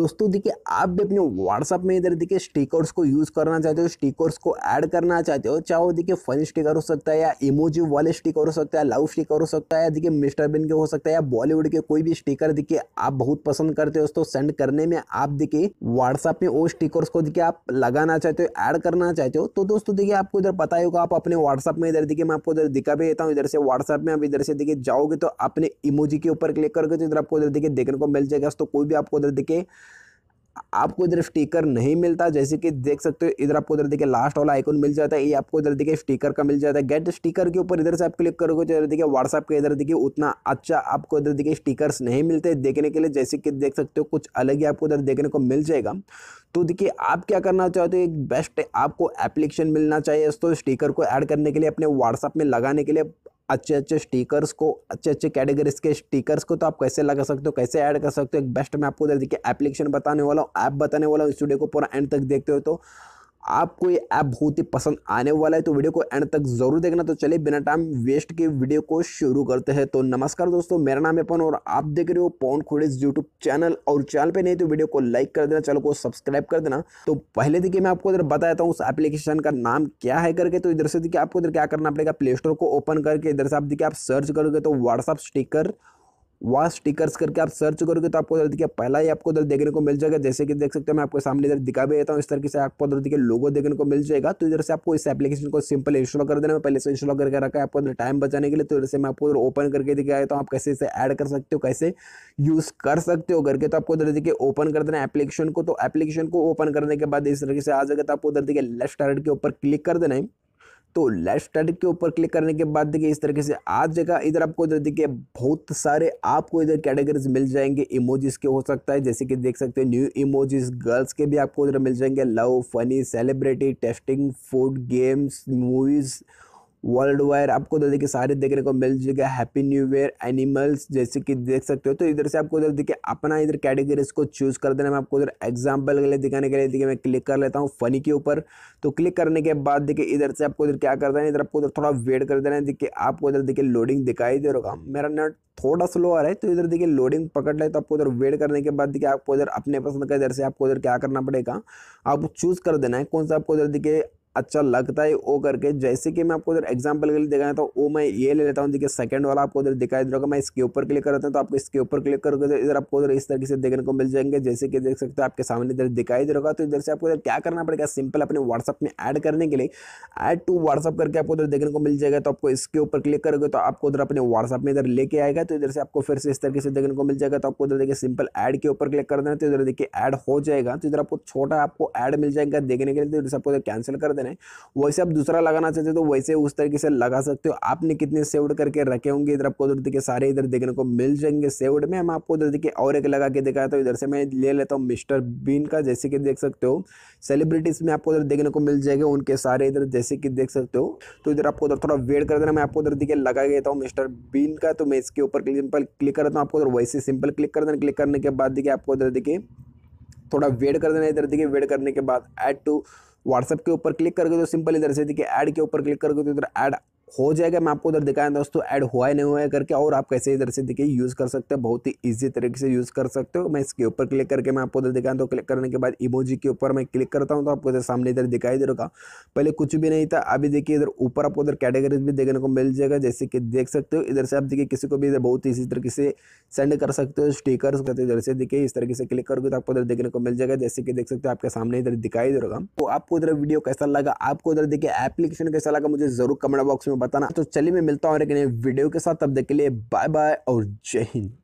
दोस्तों देखिए आप भी अपने व्हाट्सअप में इधर देखिए स्टिकर्स को यूज़ करना चाहते हो स्टिकर्स को ऐड करना चाहते हो चाहे वो देखिए फन स्टिकर हो सकता है या इमोजी वाले स्टिकर हो सकता है लव स्टिकर हो सकता है देखिए मिस्टर बिन के हो सकता है या बॉलीवुड के कोई भी स्टिकर देखिए आप बहुत पसंद करते हो दोस्तों सेंड करने में आप देखिए व्हाट्सअप में वो स्टिकर्स को देखिए आप लगाना चाहते हो ऐड करना चाहते हो तो दोस्तों देखिए आपको इधर पता होगा आप अपने व्हाट्सअप में इधर देखिए मैं आपको इधर दिखा भी देता हूँ इधर से व्हाट्सअप में आप इधर से देखिए जाओगे तो अपने इमोजी के ऊपर क्लिक करके तो इधर आपको इधर देखिए देखने को मिल जाएगा दोस्तों कोई भी आपको इधर देखिए आपको इधर स्टिकर नहीं मिलता जैसे कि देख सकते हो इधर आपको इधर देखिए लास्ट वाला आइकन मिल जाता है ये आपको इधर देखिए स्टिकर का मिल जाता है गेट स्टिकर के ऊपर इधर से आप क्लिक करोगे तो इधर देखिए व्हाट्सअप के इधर देखिए उतना अच्छा आपको इधर देखिए स्टिकर्स नहीं मिलते देखने के लिए जैसे कि देख सकते हो कुछ अलग ही आपको इधर देखने को मिल जाएगा तो देखिए आप क्या करना चाहते हो एक बेस्ट आपको एप्लीकेशन मिलना चाहिए तो स्टिकर को ऐड करने के लिए अपने व्हाट्सअप में लगाने के लिए अच्छे अच्छे स्टिकर्स को अच्छे अच्छे कैटेगरीज के स्टिकर्स को तो आप कैसे लगा सकते हो कैसे ऐड कर सकते हो एक बेस्ट मैं आपको उधर देखिए एप्लीकेशन बताने वाला हूँ ऐप बताने वाला हूँ इस वीडियो को पूरा एंड तक देखते हो तो आपको ये ऐप बहुत ही पसंद आने वाला है तो वीडियो को एंड तक जरूर देखना तो चलिए बिना टाइम वेस्ट के वीडियो को शुरू करते हैं तो नमस्कार दोस्तों मेरा नाम है पवन और आप देख रहे हो पवन खुड़ेज यूट्यूब चैनल और चैनल पे नहीं तो वीडियो को लाइक कर देना चैनल को सब्सक्राइब कर देना तो पहले देखिए मैं आपको इधर बताता हूँ उस एप्लीकेशन का नाम क्या है करके तो इधर से देखिए आपको इधर क्या करना पड़ेगा प्ले स्टोर को ओपन करके इधर से आप देखिए आप सर्च करोगे तो व्हाट्सअप स्टिकर वास स्टिकर्स करके आप सर्च करोगे तो आपको दर्द किया पहला ही आपको दर्द देखने को मिल जाएगा जैसे कि देख सकते हो मैं आपको सामने इधर दिखा भी देता हूँ इस तरीके से आपको दर्द के लोगो देखने को मिल जाएगा तो इधर से आपको इस एप्लीकेशन को सिंपल इंस्टॉल कर देना मैं पहले से इंस्टॉल करके रखा है आपको अंदर टाइम बचाने के लिए तो इधर से मैं आपको ओपन करके दिखा देता हूँ आप कैसे इसे ऐड कर सकते हो कैसे यूज़ कर सकते हो करके तो आपको उधर देखिए ओपन कर देना एप्लीकेशन को तो एप्लीकेशन को ओपन करने के बाद इस तरीके से आ जाएगा तो आपको उधर देखिए लेफ्ट साइड के ऊपर क्लिक कर देना है तो लेफ्ट स्टैटिक के ऊपर क्लिक करने के बाद देखिए इस तरीके से आ जाएगा इधर आपको इधर देखिए बहुत सारे आपको इधर कैटेगरीज मिल जाएंगे इमोजीज के हो सकता है जैसे कि देख सकते हैं न्यू इमोजीज गर्ल्स के भी आपको इधर मिल जाएंगे love funny celebrity tasting food games movies world wire आपको उधर तो देखिए सारे देखने को मिल जाएगा हैप्पी न्यू ईयर एनिमल्स जैसे कि देख सकते हो तो इधर से आपको उधर देखिए अपना इधर कैटेगरीज को चूज़ कर देना मैं आपको उधर एग्जाम्पल के लिए दिखाने के लिए देखिए मैं क्लिक कर लेता हूँ फनी के ऊपर तो क्लिक करने के बाद देखिए इधर से आपको उधर क्या कर देना इधर आपको उधर थोड़ा वेट कर देना है देखिए आपको उधर देखिए लोडिंग दिखाई दे रहा मेरा नेट थोड़ा स्लो आ रहा है तो इधर देखिए लोडिंग पकड़ ले तो आपको उधर वेट करने के बाद देखिए आपको इधर अपने पसंद का इधर से आपको उधर क्या करना पड़ेगा आपको चूज़ कर देना है कौन सा आपको उधर देखिए अच्छा लगता है ओ करके जैसे कि मैं आपको इधर एग्जाम्पल के लिए दिखाया था ओ मैं ये ले लेता हूँ देखिए सेकंड वाला आपको उधर दिखाई दे रहा मैं इसके ऊपर क्लिक करता हूँ तो आपको इसके ऊपर क्लिक करोगे तो इधर आपको उधर इस तरीके से देखने को मिल जाएंगे जैसे कि देख सकते हो आपके सामने इधर दिखाई दे रहा तो इधर से आपको इधर क्या करना पड़ेगा सिंपल अपने व्हाट्सअप में ऐड करने के लिए ऐड टू व्हाट्सअप करके आपको उधर देखने को मिल जाएगा तो आपको इसके ऊपर क्लिक करोगे तो आपको उधर अपने व्हाट्सअप में इधर लेके आएगा तो इधर से आपको फिर से इस तरीके से देखने को मिल जाएगा तो आपको उधर देखिए सिंपल ऐड के ऊपर क्लिक कर देना तो इधर देखिए ऐड हो जाएगा तो इधर आपको छोटा आपको ऐड मिल जाएगा देखने के लिए तो इधर से आपको कैंसिल कर दे रहे हैं वैसे आप दूसरा लगाना चाहते हो तो वैसे उस तरीके से लगा सकते हो आपने कितने सेवड करके रखे होंगे इधर आपको उधर देखिए सारे इधर देखने को मिल जाएंगे सेवड में हम आपको उधर देखिए और एक लगा के दिखाया तो इधर से मैं ले लेता हूँ मिस्टर बीन का जैसे कि देख सकते हो सेलिब्रिटीज़ में आपको उधर देखने को मिल जाएंगे उनके सारे इधर जैसे कि देख सकते हो तो इधर आपको उधर थोड़ा वेट कर देना मैं आपको उधर देखिए लगा देता हूँ मिस्टर बीन का तो मैं इसके ऊपर सिंपल क्लिक करता हूँ आपको उधर वैसे सिंपल क्लिक कर देना क्लिक करने के बाद देखिए आपको उधर देखिए थोड़ा वेट कर देना इधर देखिए वेट करने के बाद ऐड टू व्हाट्सअप के ऊपर क्लिक करोगे तो सिंपल इधर से देखिए ऐड के ऊपर क्लिक करोगे तो इधर ऐड हो जाएगा मैं आपको उधर दिखाया दोस्तों ऐड हुआ है नहीं हुआ है करके और आप कैसे इधर से देखिए यूज़ कर सकते हो बहुत ही ईजी तरीके से यूज़ कर सकते हो मैं इसके ऊपर क्लिक करके मैं आपको उधर दिखाया तो क्लिक करने के बाद इमोजी के ऊपर मैं क्लिक करता हूँ तो आपको इधर सामने इधर दिखाई दे रहा पहले कुछ भी नहीं था अभी देखिए इधर ऊपर आपको उधर कैटेगरीज भी देखने को मिल जाएगा जैसे कि देख सकते हो इधर से आप देखिए किसी को भी इधर बहुत इजी तरीके से सेंड कर सकते हो स्टिकर्स करते इधर से देखिए इस तरीके से क्लिक करोगे तो आपको उधर देखने को मिल जाएगा जैसे कि देख सकते हो आपके सामने इधर दिखाई दे रहा तो आपको इधर वीडियो कैसा लगा आपको इधर देखिए एप्लीकेशन कैसा लगा मुझे जरूर कमेंट बॉक्स में बताना तो चलिए मैं मिलता हूँ वीडियो के साथ तब देख के लिए बाय बाय और जय हिंद